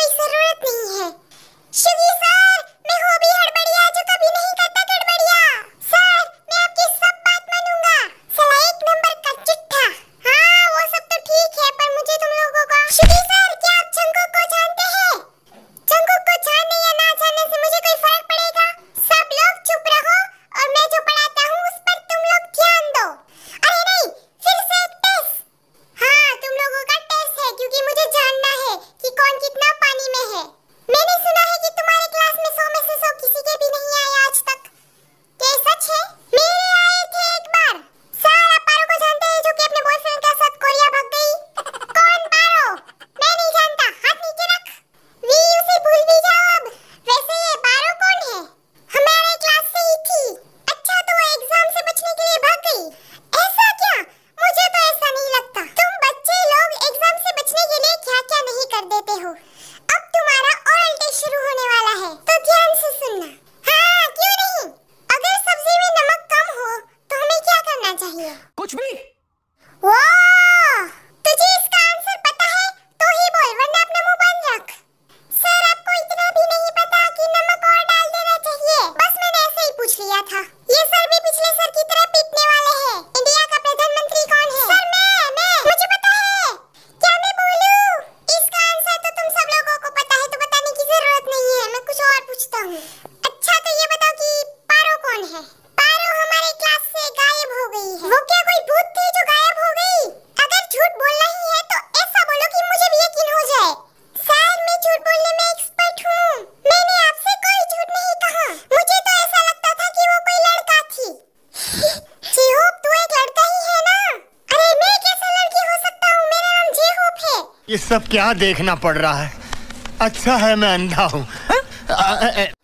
कोई जरूरत नहीं है शुक्रिया ये सब क्या देखना पड़ रहा है अच्छा है मैं अंधा हूँ हाँ?